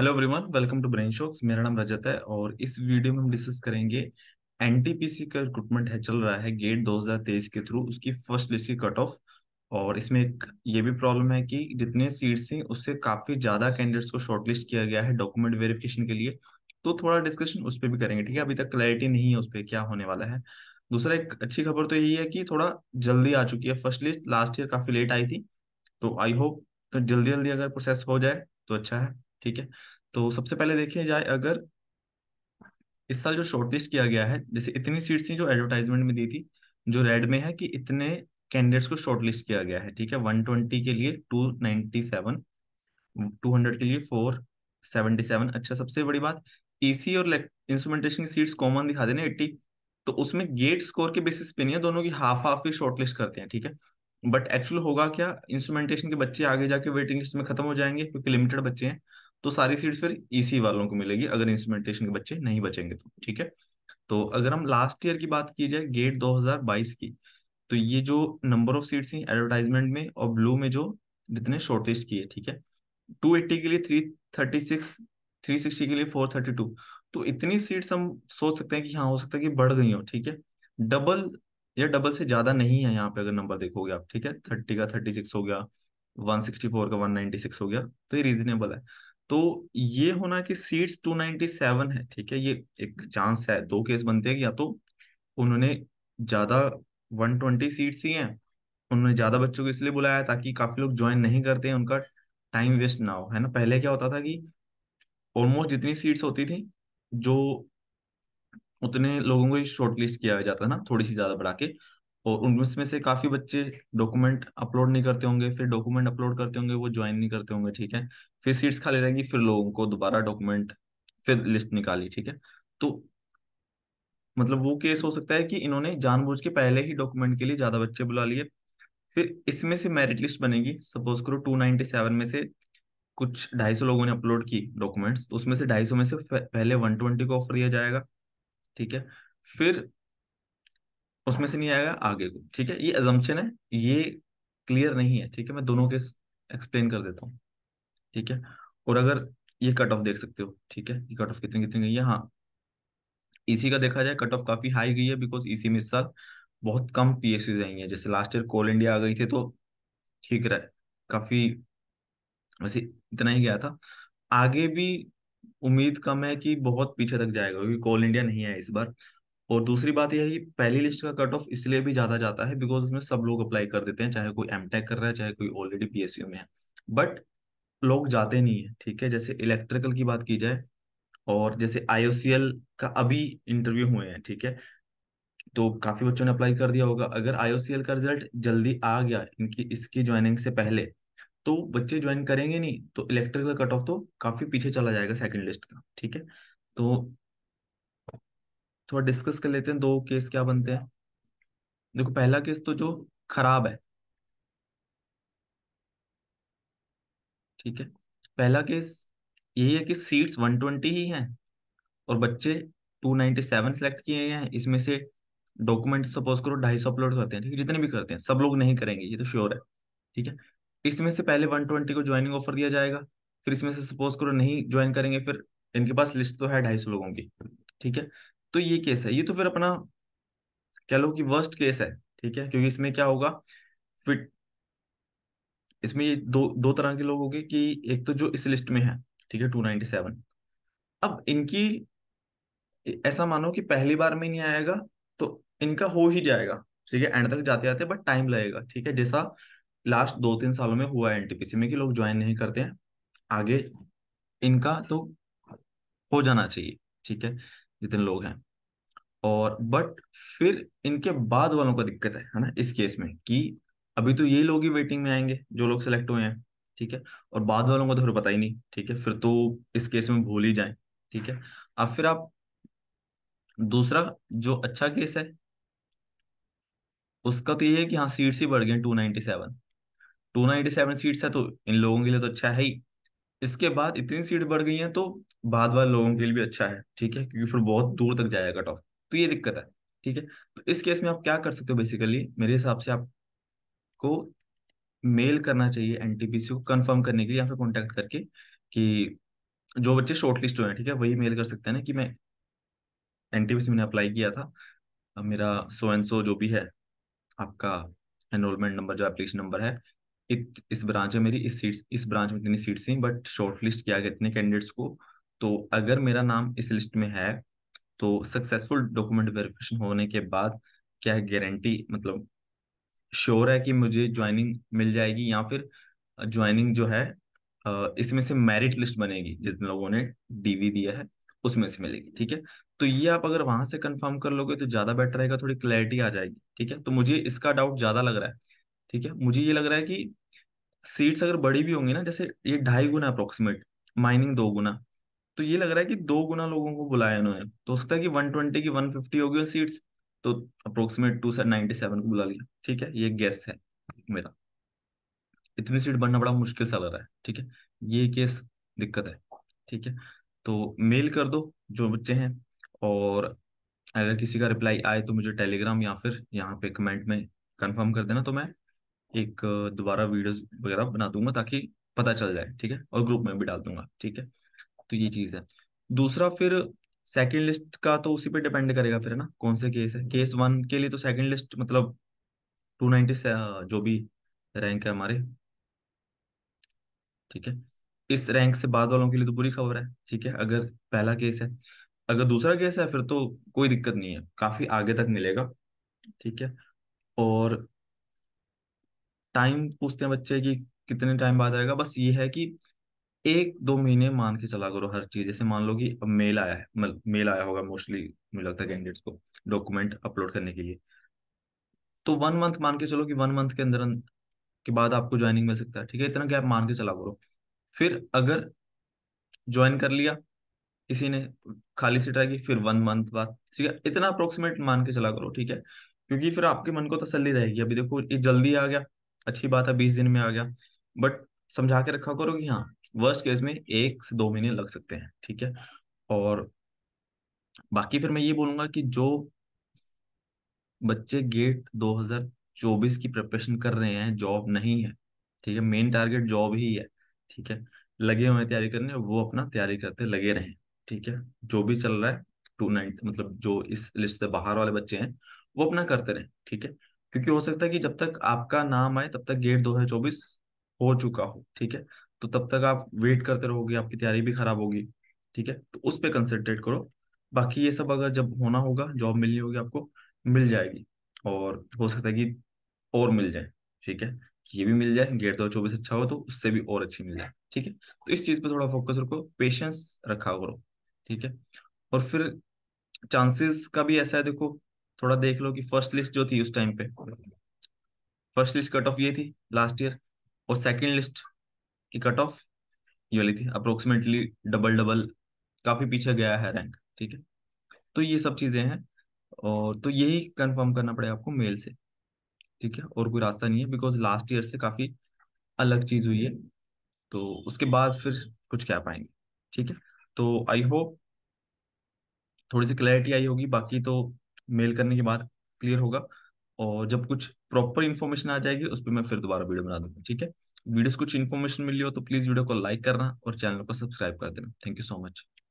hello everyone welcome to brain shocks मेरा नाम रजत है और इस वीडियो में हम डिस्कस करेंगे एनटीपीसी का रिक्रूटमेंट है चल रहा है गेट 2023 के थ्रू उसकी फर्स्ट लिस्ट की कट ऑफ और इसमें एक ये भी प्रॉब्लम है कि जितने सीट्स हैं उससे काफी ज्यादा कैंडिडेट्स को शॉर्टलिस्ट किया गया है डॉक्यूमेंट वेरिफिकेशन के लिए तो थोड़ा डिस्कशन उस पर भी करेंगे ठीक है अभी तक क्लैरिटी नहीं है उस पर क्या होने वाला है दूसरा एक अच्छी खबर तो यही है कि थोड़ा जल्दी आ चुकी है फर्स्ट लिस्ट लास्ट ईयर काफी लेट आई थी तो आई होप तो जल्दी जल्दी अगर प्रोसेस हो जाए तो अच्छा है ठीक है तो सबसे पहले देखिए जाए अगर इस साल जो शॉर्टलिस्ट किया गया है जैसे इतनी सीट्स थी जो एडवर्टाइजमेंट में दी थी जो रेड में है कि इतने कैंडिडेट्स को शॉर्टलिस्ट किया गया है ठीक है 120 के लिए 297 200 के लिए 477 अच्छा सबसे बड़ी बात ईसी e और इंस्ट्रूमेंटेशन की सीट्स कॉमन दिखा देना 80 तो उसमें गेट स्कोर के बेसिस पे नहीं है दोनों की हाफ हाफ ही शॉर्टलिस्ट करते हैं ठीक है बट एक्चुअल होगा क्या इंस्ट्रूमेंटेशन के बच्चे आगे जाके वेटिंग लिस्ट में खत्म हो जाएंगे क्योंकि लिमिटेड बच्चे हैं तो सारी सीट फिर ईसी वालों को मिलेगी अगर इंस्ट्रूमेंटेशन के बच्चे नहीं बचेंगे तो ठीक है तो अगर हम लास्ट ईयर की बात की जाए गेट 2022 की तो ये जो नंबर ऑफ सीट्स हैं एडवर्टाइजमेंट में और ब्लू में जो जितने शॉर्टेज किए ठीक है टू एट्टी के लिए three thirty six three sixty के लिए फोर थर्टी टू तो इतनी सीट्स हम सोच सकते हैं कि हाँ हो सकता है कि बढ़ गई हो ठीक है डबल या डबल से ज्यादा नहीं है यहाँ पे अगर नंबर देखोगे आप ठीक है थर्टी का थर्टी सिक्स हो गया वन सिक्सटी फोर का वन नाइनटी सिक्स हो गया तो ये रीजनेबल है तो ये होना कि सीट्स 297 है ठीक है ये एक चांस है दो केस बनते हैं या तो उन्होंने ज्यादा 120 सीट्स ही हैं उन्होंने ज्यादा बच्चों को इसलिए बुलाया ताकि काफी लोग ज्वाइन नहीं करते हैं उनका टाइम वेस्ट ना हो है ना पहले क्या होता था कि ऑलमोस्ट जितनी सीट्स होती थी जो उतने लोगों को शॉर्ट लिस्ट किया जाता ना थोड़ी सी ज्यादा बढ़ा के और उनमें से काफी बच्चे डॉक्यूमेंट अपलोड नहीं करते होंगे फिर डॉक्यूमेंट अपलोड करते होंगे वो ज्वाइन नहीं करते होंगे ठीक है फिर सीट्स खाली रहेंगी फिर लोगों को दोबारा डॉक्यूमेंट फिर लिस्ट निकाली ठीक है तो मतलब वो केस हो सकता है कि इन्होंने जानबूझ के पहले ही डॉक्यूमेंट के लिए ज्यादा बच्चे बुला लिए फिर इसमें से मेरिट लिस्ट बनेगी सपोज करो टू नाइनटी सेवन में से कुछ ढाई सौ लोगों ने अपलोड की डॉक्यूमेंट्स तो उसमें से ढाई सौ में से पहले वन ट्वेंटी को ऑफर दिया जाएगा ठीक है फिर उसमें से नहीं आएगा आगे को ठीक है ये एजम्पन है ये क्लियर नहीं है ठीक है मैं दोनों के एक्सप्लेन कर देता हूँ ठीक है और अगर ये कट ऑफ देख सकते हो ठीक है ये कट ऑफ कितनी कितनी गई है हाँ इसी का देखा जाए कट ऑफ काफी हाई गई है बिकॉज इसी में इस साल बहुत कम पीएसयूज आई है जैसे लास्ट ईयर कोल इंडिया आ गई थी तो ठीक रहे काफी वैसे इतना ही गया था आगे भी उम्मीद कम है कि बहुत पीछे तक जाएगा क्योंकि कोल इंडिया नहीं आया इस बार और दूसरी बात यह है कि पहली लिस्ट का कट ऑफ इसलिए भी ज्यादा जाता है बिकॉज उसमें सब लोग अप्लाई कर देते हैं चाहे कोई एम कर रहा है चाहे कोई ऑलरेडी पी में है बट लोग जाते नहीं है ठीक है जैसे इलेक्ट्रिकल की बात की जाए और जैसे आईओसीएल का अभी इंटरव्यू हुए हैं ठीक है तो काफी बच्चों ने अप्लाई कर दिया होगा अगर आईओसीएल का रिजल्ट जल्दी आ गया इनकी इसकी ज्वाइनिंग से पहले तो बच्चे ज्वाइन करेंगे नहीं तो इलेक्ट्रिकल कट ऑफ तो काफी पीछे चला जाएगा सेकंड लिस्ट का ठीक है तो थोड़ा डिस्कस कर लेते हैं दो केस क्या बनते हैं देखो पहला केस तो जो खराब है ठीक है पहला केस यही है कि सीट्स 120 ही हैं और बच्चे 297 सेलेक्ट किए हैं इसमें से डॉक्यूमेंट सपोज करो ढाई सौ अपलोड करते हैं ठीक है जितने भी करते हैं सब लोग नहीं करेंगे ये तो श्योर है ठीक है इसमें से पहले 120 को ज्वाइनिंग ऑफर दिया जाएगा फिर इसमें से सपोज करो नहीं ज्वाइन करेंगे फिर इनके पास लिस्ट तो है ढाई सौ लोगों की ठीक है तो ये केस है ये तो फिर अपना कह लो कि वर्स्ट केस है ठीक है क्योंकि इसमें क्या होगा फिट इसमें ये दो दो तरह के लोग होंगे कि एक तो जो इस लिस्ट में है ठीक है टू नाइनटी सेवन अब इनकी ऐसा मानो कि पहली बार में नहीं आएगा तो इनका हो ही जाएगा ठीक है एंड तक जाते जाते बट टाइम लगेगा ठीक है जैसा लास्ट दो तीन सालों में हुआ है एनटीपीसी में कि लोग ज्वाइन नहीं करते हैं आगे इनका तो हो जाना चाहिए ठीक है जितने लोग हैं और बट फिर इनके बाद वालों का दिक्कत है है ना इस केस में कि अभी तो यही लोग ही वेटिंग में आएंगे जो लोग सेलेक्ट हुए हैं ठीक है और बाद वालों को तो फिर पता ही नहीं ठीक है फिर तो इस केस में भूल ही जाए ठीक है अब फिर आप दूसरा जो अच्छा केस है उसका तो ये है कि हाँ सीट्स ही बढ़ गए two ninety seven two ninety seven seats है तो इन लोगों के लिए तो अच्छा है ही इसके बाद इतनी सीट बढ़ गई है तो बाद वाले लोगों के लिए भी अच्छा है ठीक है क्योंकि फिर बहुत दूर तक जाएगा कट ऑफ तो ये दिक्कत है ठीक है तो इस केस में आप क्या कर सकते हो बेसिकली मेरे हिसाब से आपको मेल करना चाहिए एनटीपीसी को कंफर्म करने के लिए या फिर कॉन्टेक्ट करके कि जो बच्चे शॉर्ट लिस्ट हुए हैं ठीक है वही मेल कर सकते हैं ना कि मैं एनटीपीसी मैंने अप्लाई किया था मेरा सो एंड सो जो भी है आपका एनरोलमेंट नंबर जो एप्लीकेशन नंबर है इत, इस ब्रांच में मेरी इस सीट इस ब्रांच में इतनी सीट्स थी बट शॉर्ट लिस्ट किया गया इतने कैंडिडेट्स को तो अगर मेरा नाम इस लिस्ट में है तो सक्सेसफुल डॉक्यूमेंट वेरिफिकेशन होने के बाद क्या गारंटी मतलब श्योर है कि मुझे ज्वाइनिंग मिल जाएगी या फिर ज्वाइनिंग जो है इसमें से मेरिट लिस्ट बनेगी जितने लोगों ने डीवी दिया है उसमें से मिलेगी ठीक है तो ये आप अगर वहां से कंफर्म कर लोगे तो ज्यादा बेटर रहेगा थोड़ी क्लैरिटी आ जाएगी ठीक है तो मुझे इसका डाउट ज्यादा लग रहा है ठीक है मुझे ये लग रहा है कि सीट्स अगर बड़ी भी होंगी ना जैसे ये ढाई गुना अप्रोक्सीमेट माइनिंग दो गुना तो ये लग रहा है कि दो गुना लोगों को बुलाया उन्होंने तो हो सकता है कि वन ट्वेंटी की वन फिफ्टी होगी सीट्स तो अप्रोक्सीमेट टू नाइनटी सेवन को बुला लिया ठीक है ये गैस है मेरा इतनी सीट बनना बड़ा मुश्किल सा लग रहा है ठीक है ये केस दिक्कत है ठीक है तो मेल कर दो जो बच्चे हैं और अगर किसी का रिप्लाई आए तो मुझे टेलीग्राम या फिर यहाँ पे कमेंट में कंफर्म कर देना तो मैं एक दोबारा वीडियोस वगैरह बना दूंगा ताकि पता चल जाए ठीक है और ग्रुप में भी डाल दूंगा ठीक है तो ये चीज है दूसरा फिर सेकेंड लिस्ट का तो उसी पे डिपेंड करेगा फिर है ना कौन से केस है केस वन के लिए तो सेकंड लिस्ट मतलब टू नाइनटी जो भी रैंक है हमारे ठीक है इस रैंक से बाद वालों के लिए तो बुरी खबर है ठीक है अगर पहला केस है अगर दूसरा केस है फिर तो कोई दिक्कत नहीं है काफी आगे तक मिलेगा ठीक है और टाइम पूछते हैं बच्चे कि कितने टाइम बाद आएगा बस ये है कि एक दो महीने मान के चला करो हर चीज जैसे मान लो कि मेल आया है मतलब मेल आया होगा मोस्टली मुझे लगता है कैंडिडेट्स को डॉक्यूमेंट अपलोड करने के लिए तो वन मंथ मान के चलो कि वन मंथ के अंदर के बाद आपको ज्वाइनिंग मिल सकता है ठीक है इतना गैप मान के चला करो फिर अगर ज्वाइन कर लिया किसी ने खाली सीट आएगी फिर वन मंथ बाद ठीक है इतना अप्रोक्सीमेट मान के चला करो ठीक है क्योंकि फिर आपके मन को तसल्ली रहेगी अभी देखो ये जल्दी आ गया अच्छी बात है बीस दिन में आ गया बट समझा के रखा करो कि हाँ वर्स्ट केस में एक से दो महीने लग सकते हैं ठीक है और बाकी फिर मैं ये बोलूंगा कि जो बच्चे गेट 2024 की प्रिपरेशन कर रहे हैं जॉब नहीं है ठीक है मेन टारगेट जॉब ही है ठीक है लगे हुए तैयारी करने वो अपना तैयारी करते लगे रहे ठीक है जो भी चल रहा है टू नाइट मतलब जो इस लिस्ट से बाहर वाले बच्चे हैं वो अपना करते रहे ठीक है क्योंकि हो सकता है कि जब तक आपका नाम आए तब तक गेट दो हो चुका हो ठीक है तो तब तक आप वेट करते रहोगे आपकी तैयारी भी खराब होगी ठीक है तो उस पर कंसेंट्रेट करो बाकी ये सब अगर जब होना होगा जॉब मिलनी होगी आपको मिल जाएगी और हो सकता है कि और मिल जाए ठीक है ये भी मिल जाए गेट दो चौबीस अच्छा हो तो उससे भी और अच्छी मिल जाए ठीक है तो इस चीज पे थोड़ा फोकस रखो पेशेंस रखा करो ठीक है और फिर चांसेस का भी ऐसा है देखो थोड़ा देख लो कि फर्स्ट लिस्ट जो थी उस टाइम पे फर्स्ट लिस्ट कट ऑफ ये थी लास्ट ईयर और सेकंड लिस्ट की कट ऑफ ये वाली थी अप्रोक्सीमेटली डबल डबल काफी पीछे गया है रैंक ठीक है तो ये सब चीजें हैं और तो यही कंफर्म करना पड़ेगा आपको मेल से ठीक है और कोई रास्ता नहीं है बिकॉज लास्ट ईयर से काफी अलग चीज हुई है तो उसके बाद फिर कुछ कह पाएंगे ठीक है तो आई होप थोड़ी सी क्लैरिटी आई होगी बाकी तो मेल करने के बाद क्लियर होगा और जब कुछ प्रॉपर इन्फॉर्मेशन आ जाएगी उस पर मैं फिर दोबारा वीडियो बना दूंगा ठीक है वीडियो कुछ इन्फॉर्मेशन मिली हो तो प्लीज वीडियो को लाइक करना और चैनल को सब्सक्राइब कर देना थैंक यू सो मच